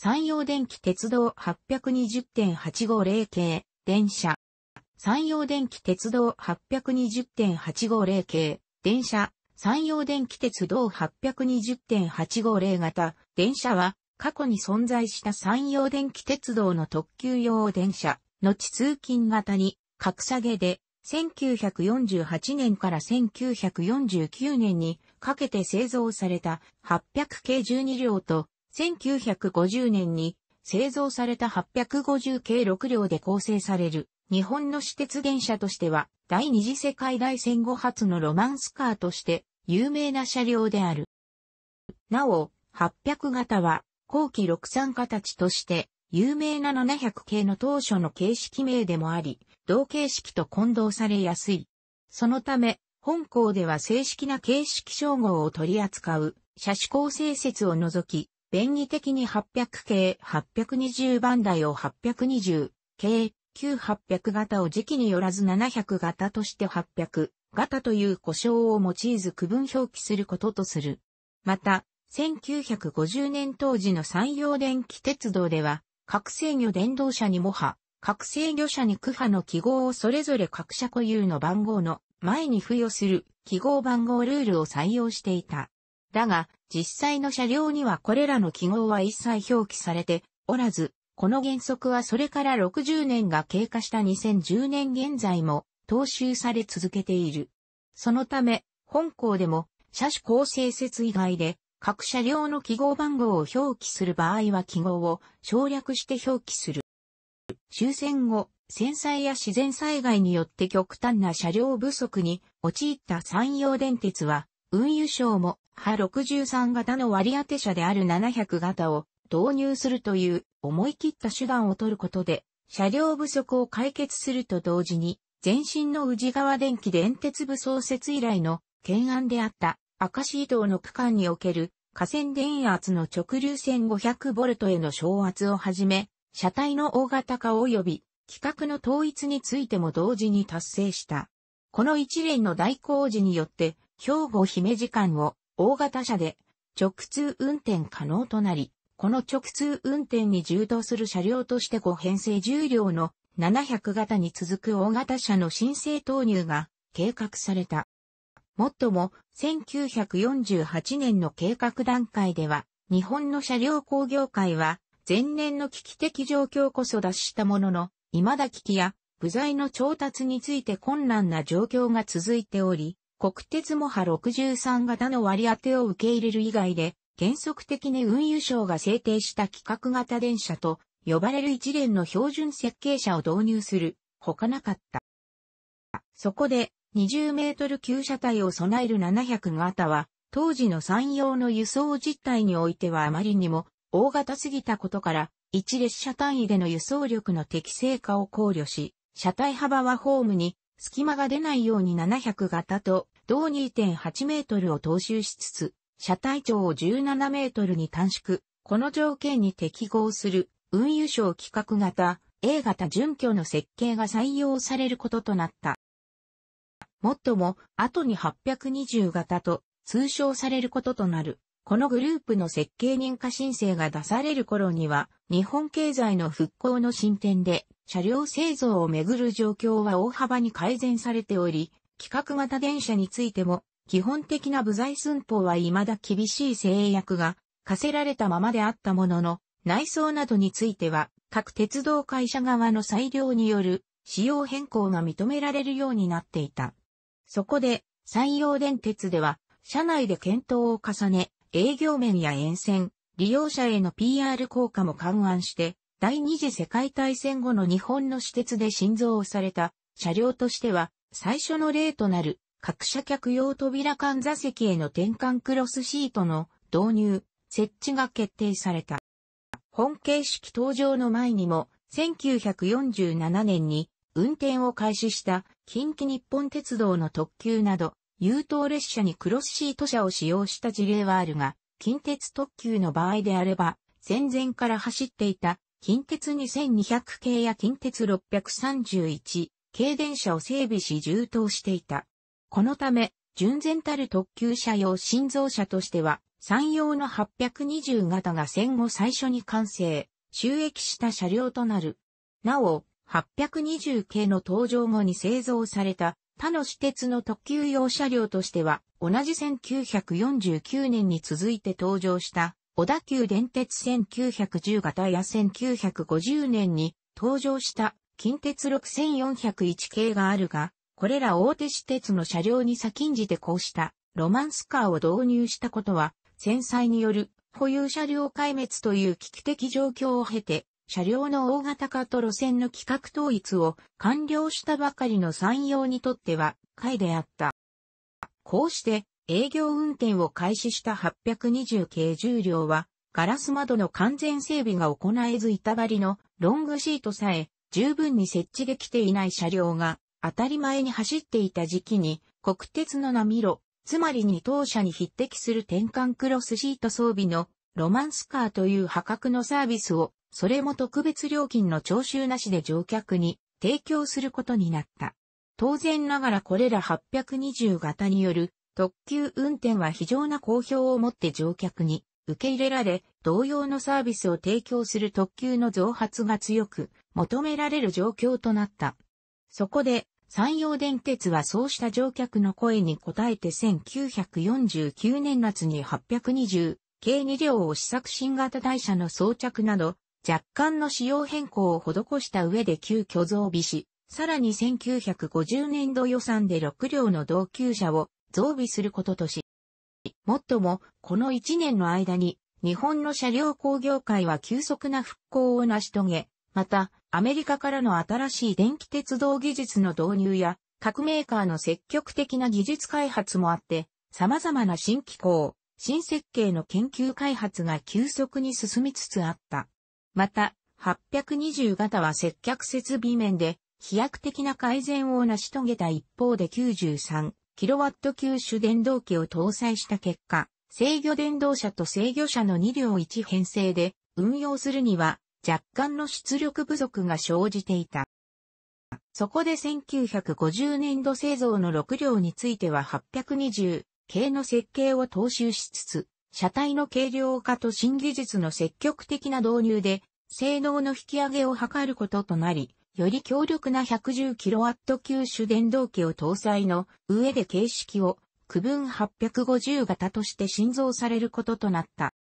山陽電気鉄道820.850系、電車。山陽電気鉄道820.850系、電車。山陽電気鉄道820.850型、電車は、過去に存在した山陽電気鉄道の特急用電車、後通勤型に、格下げで、1948年から1949年にかけて製造された800系12両と1950年に製造された850系6両で構成される日本の私鉄電車としては第二次世界大戦後初のロマンスカーとして有名な車両である。なお、800型は後期63形として有名な700系の当初の形式名でもあり、同形式と混同されやすい。そのため、本校では正式な形式称号を取り扱う、車種構成説を除き、便宜的に800系820番台を820系9800型を時期によらず700型として800型という故障を用いず区分表記することとする。また、1950年当時の山陽電気鉄道では、各制御電動車に模波、各制御車に区波の記号をそれぞれ各社固有の番号の前に付与する記号番号ルールを採用していた。だが、実際の車両にはこれらの記号は一切表記されておらず、この原則はそれから60年が経過した2010年現在も踏襲され続けている。そのため、本校でも車種構成説以外で各車両の記号番号を表記する場合は記号を省略して表記する。終戦後、戦災や自然災害によって極端な車両不足に陥った山陽電鉄は運輸省も派63型の割当車である700型を導入するという思い切った手段を取ることで、車両不足を解決すると同時に、前身の宇治川電気電鉄部創設以来の懸案であった明石移動の区間における河川電圧の直流線 500V への昇圧をはじめ、車体の大型化及び規格の統一についても同時に達成した。この一連の大工事によって、兵庫姫路間を大型車で直通運転可能となり、この直通運転に充当する車両として5編成重量の700型に続く大型車の申請投入が計画された。もっとも、1948年の計画段階では、日本の車両工業界は、前年の危機的状況こそ脱したものの、未だ危機や部材の調達について困難な状況が続いており、国鉄モハ63型の割り当てを受け入れる以外で、原則的に運輸省が制定した規格型電車と呼ばれる一連の標準設計車を導入する、ほかなかった。そこで、20メートル級車体を備える700型は、当時の山陽の輸送実態においてはあまりにも大型すぎたことから、一列車単位での輸送力の適正化を考慮し、車体幅はホームに隙間が出ないように700型と同2.8メートルを踏襲しつつ、車体長を17メートルに短縮。この条件に適合する運輸省規格型 A 型準拠の設計が採用されることとなった。もっとも、後に820型と通称されることとなる。このグループの設計認可申請が出される頃には、日本経済の復興の進展で、車両製造をめぐる状況は大幅に改善されており、企画型電車についても、基本的な部材寸法は未だ厳しい制約が課せられたままであったものの、内装などについては、各鉄道会社側の裁量による仕様変更が認められるようになっていた。そこで、山陽電鉄では、社内で検討を重ね、営業面や沿線、利用者への PR 効果も勘案して、第二次世界大戦後の日本の私鉄で新造された車両としては最初の例となる各社客用扉間座席への転換クロスシートの導入、設置が決定された。本形式登場の前にも1947年に運転を開始した近畿日本鉄道の特急など優等列車にクロスシート車を使用した事例はあるが、近鉄特急の場合であれば、戦前から走っていた近鉄2200系や近鉄631系電車を整備し充当していた。このため、純然たる特急車用新造車としては、山陽の820型が戦後最初に完成、収益した車両となる。なお、820系の登場後に製造された他の私鉄の特急用車両としては、同じ1949年に続いて登場した、小田急電鉄1910型や1950年に登場した近鉄6401系があるが、これら大手私鉄の車両に先んじてこうしたロマンスカーを導入したことは、戦災による保有車両壊滅という危機的状況を経て、車両の大型化と路線の規格統一を完了したばかりの山陽にとっては、回であった。こうして、営業運転を開始した820系重量は、ガラス窓の完全整備が行えず板張りのロングシートさえ十分に設置できていない車両が当たり前に走っていた時期に国鉄の波路、つまり二等車に匹敵する転換クロスシート装備のロマンスカーという破格のサービスをそれも特別料金の徴収なしで乗客に提供することになった。当然ながらこれら820型による特急運転は非常な好評をもって乗客に受け入れられ、同様のサービスを提供する特急の増発が強く求められる状況となった。そこで、山陽電鉄はそうした乗客の声に応えて1949年夏に820系2両を試作新型台車の装着など、若干の仕様変更を施した上で急遽増備し、さらに1950年度予算で6両の同級車を増備することとし、もっとも、この1年の間に、日本の車両工業界は急速な復興を成し遂げ、また、アメリカからの新しい電気鉄道技術の導入や、各メーカーの積極的な技術開発もあって、様々な新機構、新設計の研究開発が急速に進みつつあった。また、820型は接客設備面で飛躍的な改善を成し遂げた一方で 93kW 級種電動機を搭載した結果、制御電動車と制御車の2両1編成で運用するには若干の出力不足が生じていた。そこで1950年度製造の6両については820系の設計を踏襲しつつ、車体の軽量化と新技術の積極的な導入で性能の引き上げを図ることとなり、より強力な 110kW 級主電動機を搭載の上で形式を区分850型として新造されることとなった。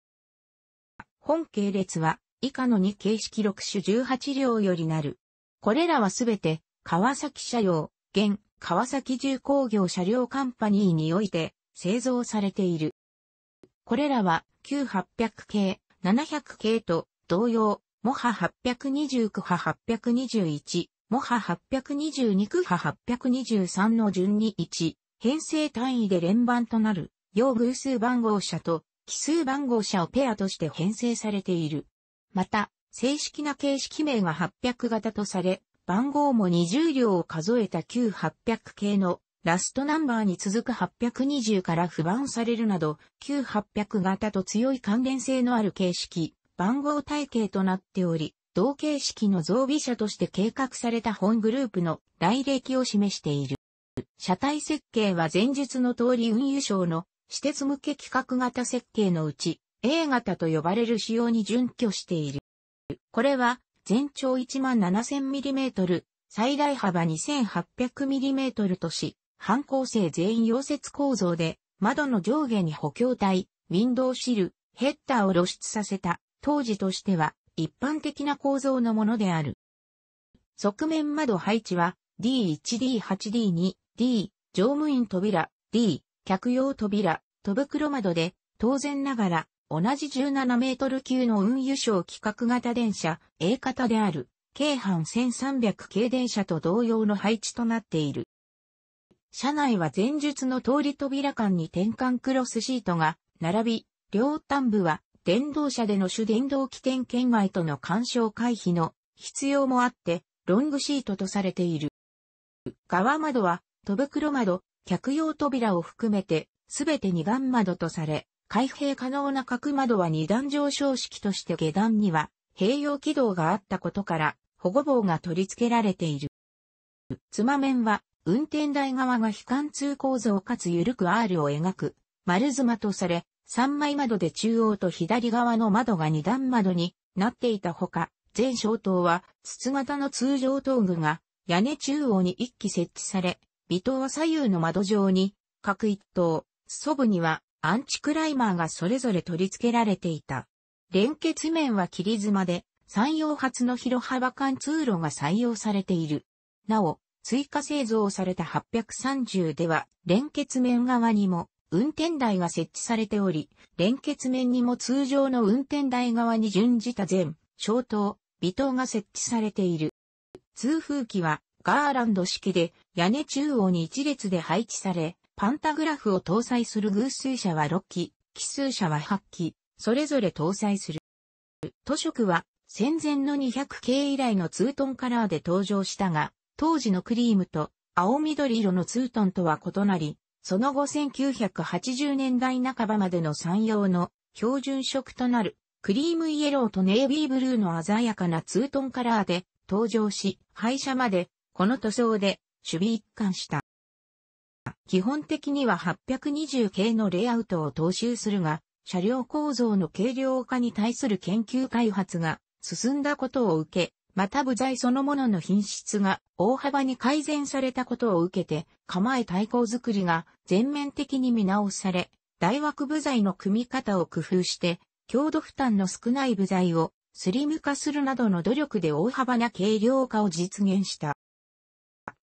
本系列は以下の2形式6種18両よりなる。これらはすべて川崎車両、現川崎重工業車両カンパニーにおいて製造されている。これらは9800系、700系と同様、モハ829波821、モハ822区波823の順に1、編成単位で連番となる、用偶数番号車と奇数番号車をペアとして編成されている。また、正式な形式名が800型とされ、番号も20両を数えた旧800系のラストナンバーに続く820から不番されるなど、旧800型と強い関連性のある形式、番号体系となっており、同形式の増備車として計画された本グループの来歴を示している。車体設計は前述の通り運輸省の私鉄向け企画型設計のうち A 型と呼ばれる仕様に準拠している。これは全長 17,000mm、最大幅 2,800mm とし、半構成全員溶接構造で、窓の上下に補強体、ウィンドウシル、ヘッダーを露出させた当時としては一般的な構造のものである。側面窓配置は D1、D8、D2、D、乗務員扉、D、客用扉、戸袋窓で、当然ながら、同じ17メートル級の運輸省規格型電車、A 型である、京阪1300系電車と同様の配置となっている。車内は前述の通り扉間に転換クロスシートが並び、両端部は電動車での主電動起点圏外との干渉回避の必要もあって、ロングシートとされている。側窓は、戸袋窓、客用扉を含めて、すべて二段窓とされ、開閉可能な角窓は二段上昇式として下段には、併用軌道があったことから、保護棒が取り付けられている。つま面は、運転台側が非貫通構造かつ緩く R を描く、丸妻とされ、三枚窓で中央と左側の窓が二段窓になっていたほか、全小塔は筒型の通常塔具が屋根中央に一基設置され、微塔は左右の窓上に各一塔、祖部にはアンチクライマーがそれぞれ取り付けられていた。連結面は切り妻で、山陽発の広幅間通路が採用されている。なお、追加製造された830では、連結面側にも、運転台が設置されており、連結面にも通常の運転台側に準じた全、小灯、微灯が設置されている。通風機はガーランド式で屋根中央に一列で配置され、パンタグラフを搭載する偶数車は6機、奇数車は8機、それぞれ搭載する。図色は戦前の200系以来のツートンカラーで登場したが、当時のクリームと青緑色のツートンとは異なり、その後1980年代半ばまでの産業の標準色となるクリームイエローとネイビーブルーの鮮やかなツートンカラーで登場し、廃車までこの塗装で守備一貫した。基本的には820系のレイアウトを踏襲するが、車両構造の軽量化に対する研究開発が進んだことを受け、また部材そのものの品質が大幅に改善されたことを受けて、構え対抗作りが全面的に見直され、大枠部材の組み方を工夫して、強度負担の少ない部材をスリム化するなどの努力で大幅な軽量化を実現した。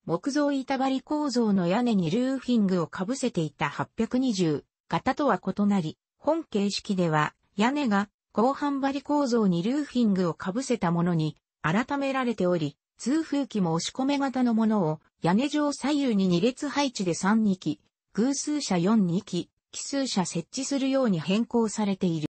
木造板張り構造の屋根にルーフィングをかぶせていた820型とは異なり、本形式では屋根が後半張り構造にルーフィングをかぶせたものに改められており、通風機も押し込め型のものを屋根上左右に2列配置で32機、偶数車42機、奇数車設置するように変更されている。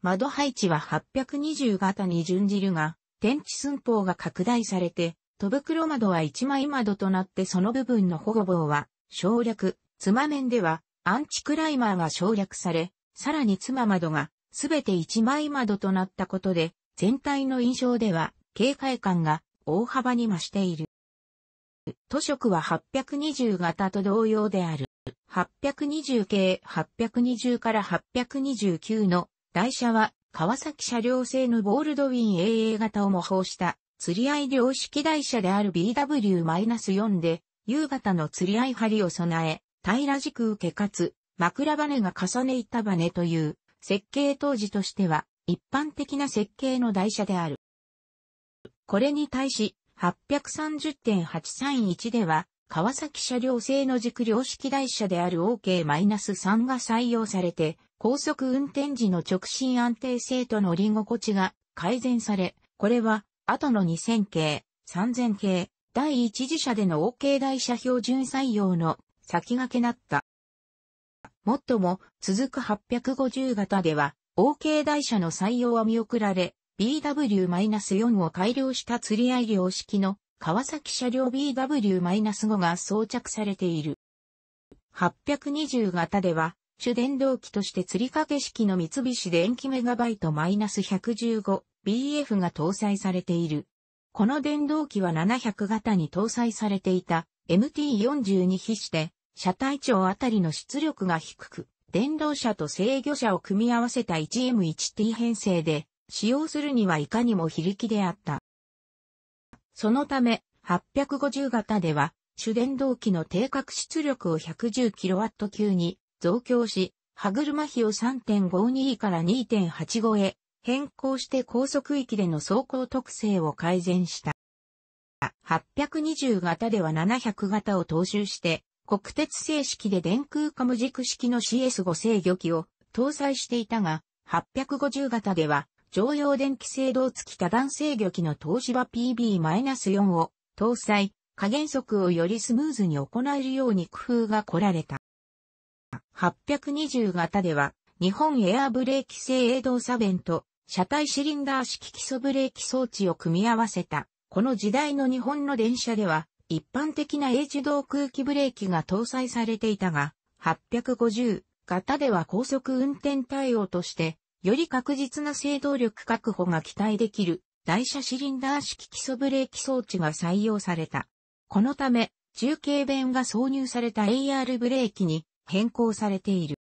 窓配置は820型に準じるが、天地寸法が拡大されて、戸袋窓は1枚窓となってその部分の保護棒は省略、妻面ではアンチクライマーが省略され、さらに妻窓がすべて1枚窓となったことで、全体の印象では、警戒感が大幅に増している。図色は820型と同様である。820系820から829の台車は川崎車両製のボールドウィン AA 型を模倣した釣り合い量式台車である BW-4 で夕方の釣り合い針を備え平ら軸受けかつ枕バネが重ね板バネという設計当時としては一般的な設計の台車である。これに対し、830.831では、川崎車両製の軸量式台車である OK-3 が採用されて、高速運転時の直進安定性と乗り心地が改善され、これは、後の2000系、3000系、第一次車での OK 台車標準採用の先駆けなった。もっとも、続く850型では、OK 台車の採用は見送られ、BW-4 を改良した釣り合い量式の川崎車両 BW-5 が装着されている。820型では、主電動機として釣り掛け式の三菱電機メガバイト -115BF が搭載されている。この電動機は700型に搭載されていた MT42 比して、車体長あたりの出力が低く、電動車と制御車を組み合わせた 1M1T 編成で、使用するにはいかにも非力であった。そのため、850型では、主電動機の定格出力を 110kW 級に増強し、歯車比を3.52から2.85へ変更して高速域での走行特性を改善した。820型では700型を踏襲して国鉄製式で電空カム軸式の CS5 制御機を搭載していたが、850型では常用電気制動付き多段制御機の東芝 PB-4 を搭載、加減速をよりスムーズに行えるように工夫が凝られた。820型では、日本エアブレーキ制営動作弁と、車体シリンダー式基礎ブレーキ装置を組み合わせた、この時代の日本の電車では、一般的な A 自動空気ブレーキが搭載されていたが、850型では高速運転対応として、より確実な制動力確保が期待できる、台車シリンダー式基礎ブレーキ装置が採用された。このため、中継弁が挿入された AR ブレーキに変更されている。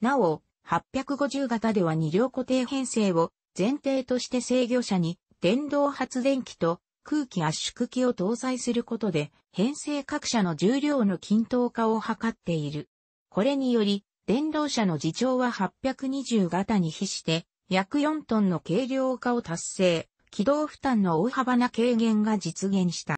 なお、850型では2両固定編成を前提として制御車に電動発電機と空気圧縮機を搭載することで、編成各社の重量の均等化を図っている。これにより、電動車の自重は820型に比して、約4トンの軽量化を達成、軌道負担の大幅な軽減が実現した。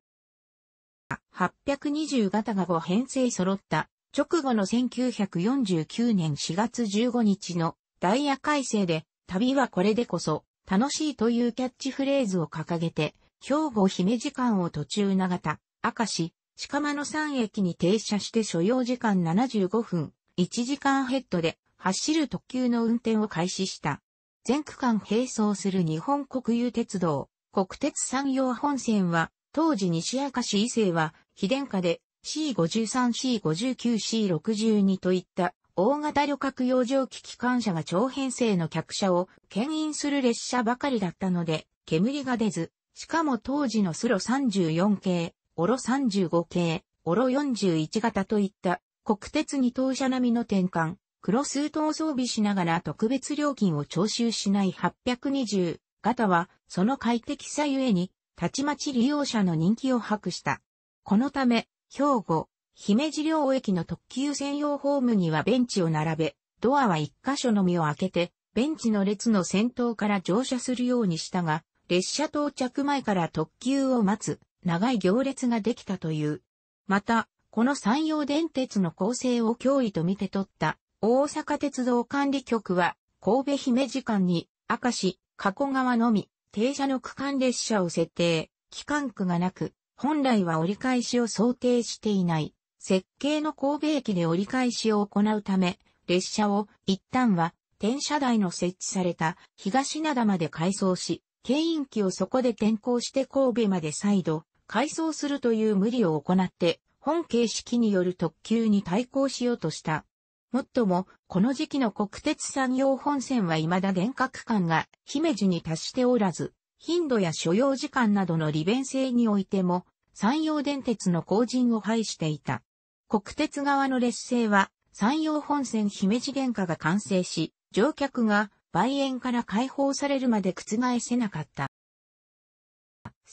820型が5編成揃った直後の1949年4月15日のダイヤ改正で旅はこれでこそ楽しいというキャッチフレーズを掲げて兵庫姫路間を途中長田、明石、鹿間の3駅に停車して所要時間75分、1時間ヘッドで走る特急の運転を開始した。全区間並走する日本国有鉄道、国鉄山陽本線は、当時西明石伊勢は、秘伝下で C53、C59、C62 といった大型旅客用蒸気機関車が長編成の客車を牽引する列車ばかりだったので、煙が出ず、しかも当時のスロ34系、オロ35系、オロ41型といった国鉄二等車並みの転換、クロス装備しながら特別料金を徴収しない820型は、その快適さゆえに、たちまち利用者の人気を博した。このため、兵庫、姫路両駅の特急専用ホームにはベンチを並べ、ドアは一箇所のみを開けて、ベンチの列の先頭から乗車するようにしたが、列車到着前から特急を待つ長い行列ができたという。また、この山陽電鉄の構成を脅威と見て取った大阪鉄道管理局は神戸姫時間に赤市、加古川のみ停車の区間列車を設定、機関区がなく、本来は折り返しを想定していない設計の神戸駅で折り返しを行うため、列車を一旦は転車台の設置された東灘まで改装し、牽引機をそこで転校して神戸まで再度、改装するという無理を行って、本形式による特急に対抗しようとした。もっとも、この時期の国鉄産業本線は未だ厳格区間が姫路に達しておらず、頻度や所要時間などの利便性においても、山陽電鉄の後陣を排していた。国鉄側の劣勢は、山陽本線姫路原価が完成し、乗客が梅園から解放されるまで覆せなかった。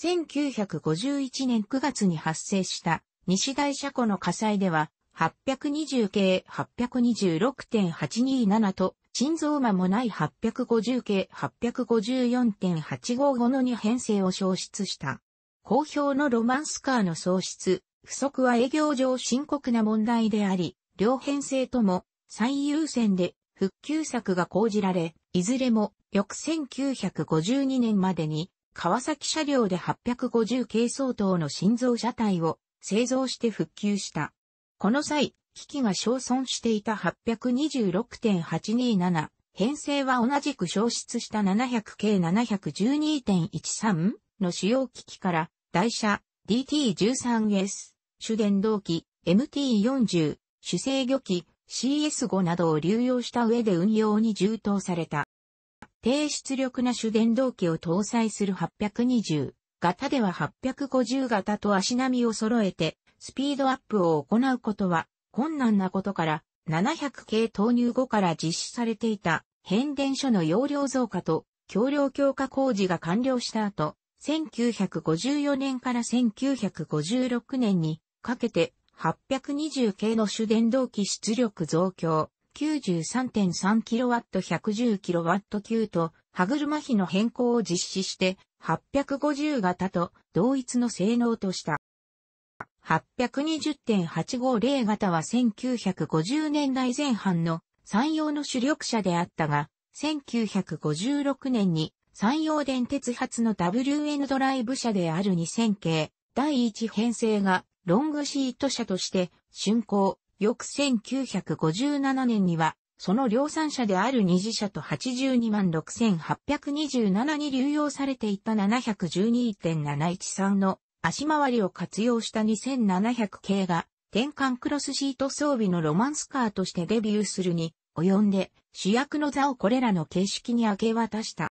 1951年9月に発生した西大車庫の火災では、820系826.827と、沈蔵間もない850系854.855の2編成を消失した。好評のロマンスカーの喪失、不足は営業上深刻な問題であり、両編成とも最優先で復旧策が講じられ、いずれも翌1952年までに川崎車両で850系相当の心臓車体を製造して復旧した。この際、機器が消損していた826.827、編成は同じく消失した700 k 712.13の使用機器から、台車 DT13S、主電動機 MT40、主制御機 CS5 などを流用した上で運用に充当された。低出力な主電動機を搭載する820型では850型と足並みを揃えてスピードアップを行うことは困難なことから700系投入後から実施されていた変電所の容量増加と橋梁強化工事が完了した後1954年から1956年にかけて820系の主電動機出力増強 93.3kW110kW 級と歯車比の変更を実施して850型と同一の性能とした。820.850型は1950年代前半の山陽の主力車であったが、1956年に山陽電鉄発の WN ドライブ車である2000系第1編成がロングシート車として竣工、翌1957年には、その量産車である二次車と82万6827に流用されていた712.713の足回りを活用した2700系が、転換クロスシート装備のロマンスカーとしてデビューするに、及んで主役の座をこれらの形式に明け渡した。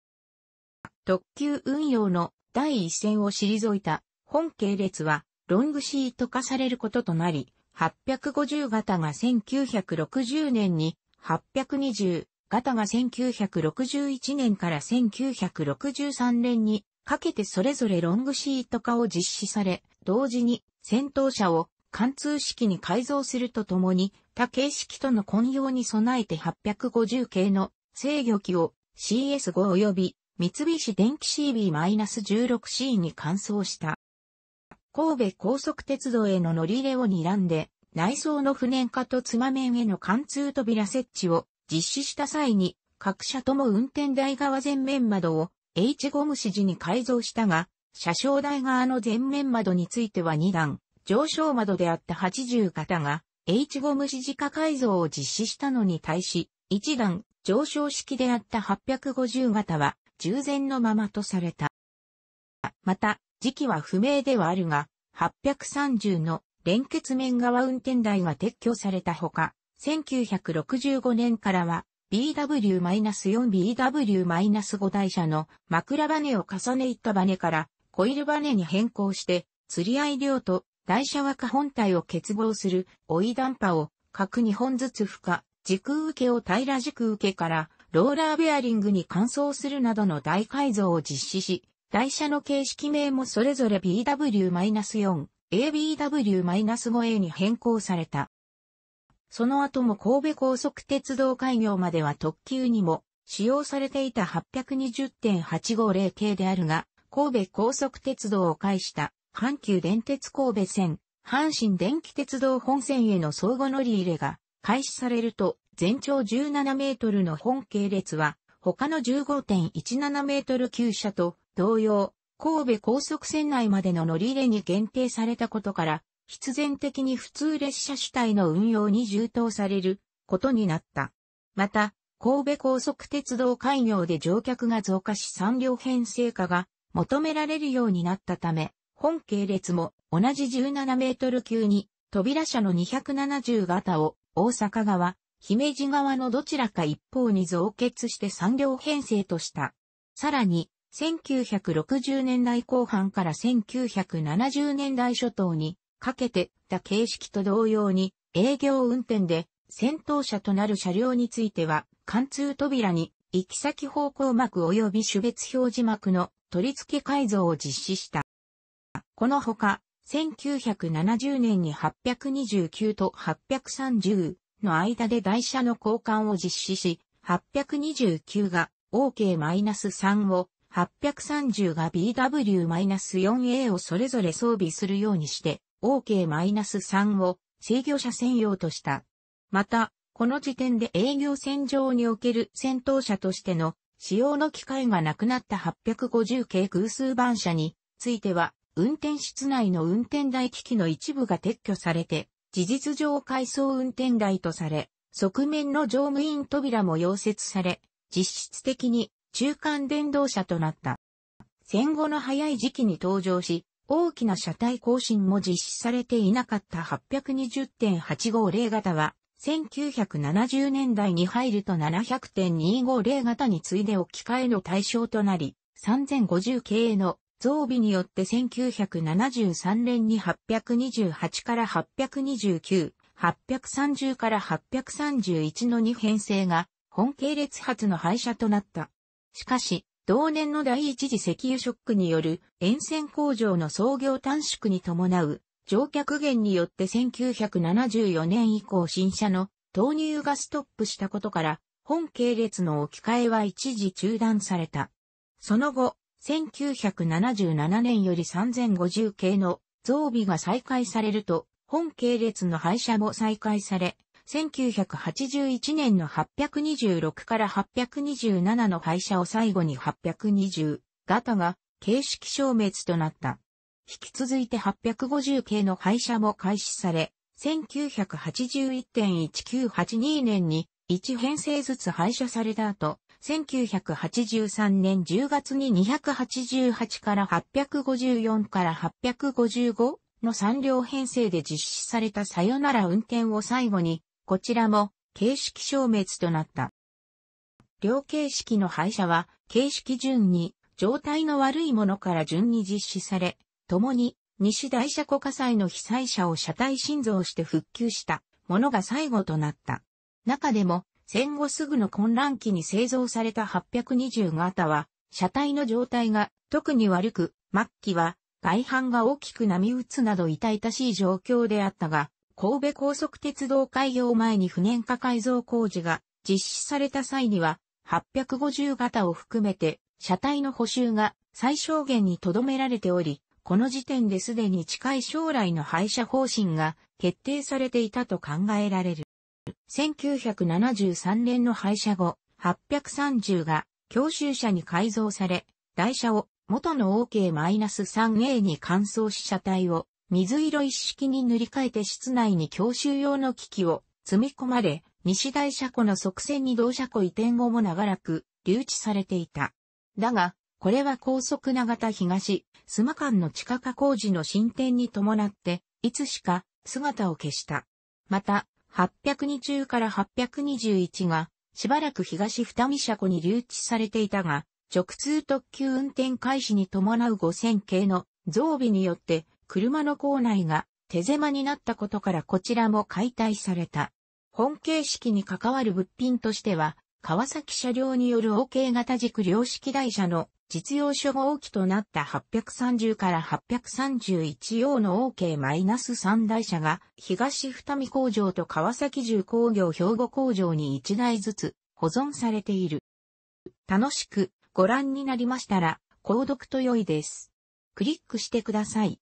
特急運用の第一線を退いた本系列はロングシート化されることとなり、850型が1960年に、820型が1961年から1963年にかけてそれぞれロングシート化を実施され、同時に戦闘車を貫通式に改造するとともに、他形式との混用に備えて850系の制御機を CS5 及び三菱電機 CB-16C に換装した。神戸高速鉄道への乗り入れを睨んで、内装の不燃化と妻面への貫通扉設置を実施した際に、各社とも運転台側前面窓を H ゴム指示に改造したが、車掌台側の前面窓については2段、上昇窓であった80型が、H ゴム指示化改造を実施したのに対し、1段、上昇式であった850型は、従前のままとされた。また、時期は不明ではあるが、830の連結面側運転台が撤去されたほか、1965年からは BW-4BW-5 台車の枕バネを重ねいったバネからコイルバネに変更して、釣り合い量と台車枠本体を結合する追いダンパを各2本ずつ負荷、軸受けを平ら軸受けからローラーベアリングに換装するなどの大改造を実施し、台車の形式名もそれぞれ BW-4、ABW-5A に変更された。その後も神戸高速鉄道開業までは特急にも使用されていた820.850系であるが、神戸高速鉄道を介した阪急電鉄神戸線、阪神電気鉄道本線への相互乗り入れが開始されると、全長17メートルの本系列は、他の15.17メートル級車と同様、神戸高速線内までの乗り入れに限定されたことから、必然的に普通列車主体の運用に充当されることになった。また、神戸高速鉄道開業で乗客が増加し3両編成化が求められるようになったため、本系列も同じ17メートル級に扉車の270型を大阪側、姫路側のどちらか一方に増結して3両編成とした。さらに、1960年代後半から1970年代初頭にかけてた形式と同様に営業運転で先頭車となる車両については貫通扉に行き先方向幕及び種別表示幕の取り付け改造を実施した。このほか、1970年に829と830の間で台車の交換を実施し、829が OK-3 を830が BW-4A をそれぞれ装備するようにして OK-3 を制御車専用とした。また、この時点で営業線上における戦闘車としての使用の機会がなくなった850系偶数番車については、運転室内の運転台機器の一部が撤去されて、事実上回送運転台とされ、側面の乗務員扉も溶接され、実質的に中間電動車となった。戦後の早い時期に登場し、大きな車体更新も実施されていなかった820.850型は、1970年代に入ると700.250型に次いで置き換えの対象となり、3050系の増備によって1973年に828から829、830から831の2編成が本系列発の廃車となった。しかし、同年の第一次石油ショックによる沿線工場の操業短縮に伴う乗客減によって1974年以降新車の投入がストップしたことから、本系列の置き換えは一時中断された。その後、1977年より3050系の増備が再開されると、本系列の廃車も再開され、1981年の826から827の廃車を最後に820型が形式消滅となった。引き続いて850系の廃車も開始され、1981.1982年に1編成ずつ廃車された後、1983年10月に288から854から855の3両編成で実施されたさよなら運転を最後にこちらも形式消滅となった。両形式の廃車は形式順に状態の悪いものから順に実施され、共に西大車庫火災の被災者を車体心臓して復旧したものが最後となった。中でも戦後すぐの混乱期に製造された820型は車体の状態が特に悪く、末期は外反が大きく波打つなど痛々しい状況であったが、神戸高速鉄道開業前に不燃化改造工事が実施された際には、850型を含めて、車体の補修が最小限に留められており、この時点ですでに近い将来の廃車方針が決定されていたと考えられる。1973年の廃車後、830が教習車に改造され、台車を元の OK-3A に換装し車体を水色一式に塗り替えて室内に教習用の機器を積み込まれ、西大車庫の側線に同車庫移転後も長らく留置されていた。だが、これは高速長田東、須磨間の地下化工事の進展に伴って、いつしか姿を消した。また、820から821が、しばらく東二見車庫に留置されていたが、直通特急運転開始に伴う5000系の増備によって、車の構内が手狭になったことからこちらも解体された。本形式に関わる物品としては、川崎車両による OK 型軸量式台車の実用初号機となった830から831用の OK-3 台車が東二見工場と川崎重工業兵庫工場に1台ずつ保存されている。楽しくご覧になりましたら、購読と良いです。クリックしてください。